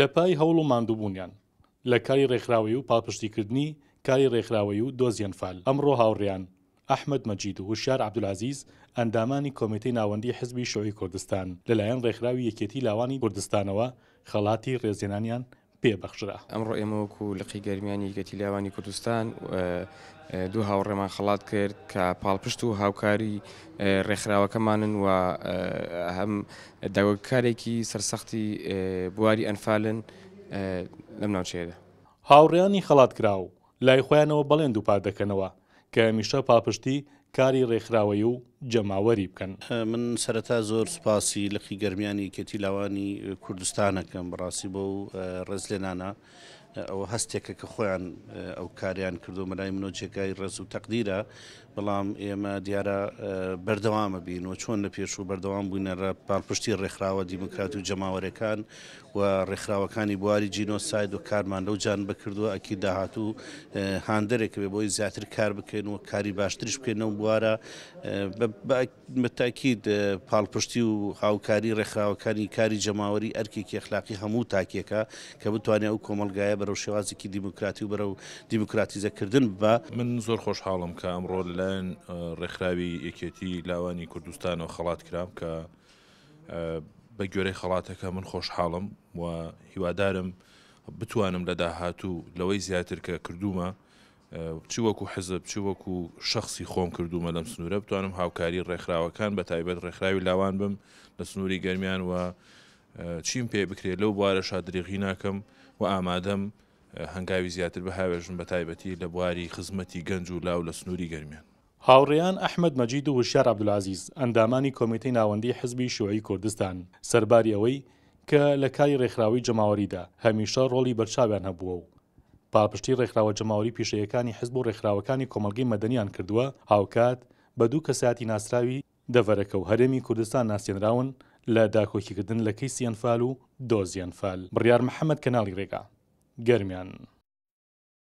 لە پای هەوڵ و ماندووبوونیان لە کاری ڕێکخراوی و پاپشتیکردنی کاری ڕێکخراوەی و دۆزیان فال ئەمڕۆ هاوڕیان ئەحمد مەجید و هوشار عبدولازیز ئەندامانی کۆمیتەی ناوەندی حزبی شەوەی کوردستان لەلایەن ڕێکخراوی یەکێتی لاوانی کوردستانەوە خەڵاتی ڕێزیێنانیان پێبەخشرا ئەمڕۆ ئێمەوەکو لەقی گەرمیانی گەتی لاوانی کوردستان دوو هاوڕێمان خەڵات کرد کە پاڵپشت و هاوکاری ڕێکخراوەکەمانن و هەم داوەکارێکی سەرسەختی بواری ئەنفالن لەم ناوچێدا هاوڕێانی خەڵات کراو لای خۆیانەوە بەڵێن دووپار دەکەنەوە کە میشە پاپشتی کاری ڕێکخراوەی و جەماوەری بکەن من سەرەتا زۆر سوپاسی لەخی گەرمیانی کەتی لاوانی کوردستانەکەم بڕاستی بۆ و ڕێز لێنانە ئەوە هەستێکە کە خۆیان ئەو کاریان کردو مەلای منۆچێکای ڕێز و تەقدیرە بەڵام ئێمە دیارە بەردەوامە بینەوە چۆن لە پێش و بەردەوام بووینەرە پاڵپشتی ڕێکخراوە دیموکرات و جەماوەرەکان و ڕێکخراوەکانی بواری جینۆساید و کارمان لەو جان بکردووە ئەکی داهات و هاندەرێک بێ بۆی زیاتر کار بکەین و کاری باشترش بکەینەوە بوارە بەتاکید پاڵپشتی و هاوکاری ڕێکخراوەکانی کاری جەماوەری ئەرکێکی ئەخلاقی هەموو تاکێکە کە بتوانێت ئەو کۆمەلگایە بەرەو شێوازێکی دیموکراتی و بەرەو دیموکراتیزەکردن بە من زۆر خۆشحاڵم کە ئەمڕۆ لەلایەن ڕێکخراوی یەکێتی لاوانی کوردستانەوە خەڵات کرام کە بە گوێرەی خەڵاتەکە من خۆشحاڵم و هیوادارم بتوانم لە داهاتوو لەوەی زیاتر کە کردومە بچی وەکو حزب چی وەکو شخصی خۆم کردومە لەم سنوورە بتوانم هاوکاری ڕێکخراوەکان بە تایبەت ڕێکخراوی لاوان بم لە سنووری گەرمیان و چیم پێ بکرێت لەو بوارە شادرێغی ناکەم و ئامادەم هەنگاوی زیاتر بەهاوێژن بە تایبەتی لە بواری خزمەتی گەنج و لاو لە سنووری گەرمیان هاوڕێیان ئەحمد مەجید و وشار عبدولازیز ئەندامانی کۆمیتەی ناوەندی حزبی شوعی کوردستان سەرباری ئەوەی کە لە کاری ڕێکخراوی جەماوەریدا هەمیشە ڕۆلی بەرچاویان هەبووە و پاپشتی ڕێکخراوە جەماوەری پیشەیەکانی حزب و ڕێکخراوەکانی کۆمەلگەی مەدەنیان کردووە هاوکات بە دوو کەساتی ناسراوی دەڤەرەکە و هەرێمی کوردستان ناسیێنراون لە داکۆکیکردن لە کەیسیەنفال و دۆزیەنفال بڕیار محەممەد کەناڵی ڕێگا گەرمیان.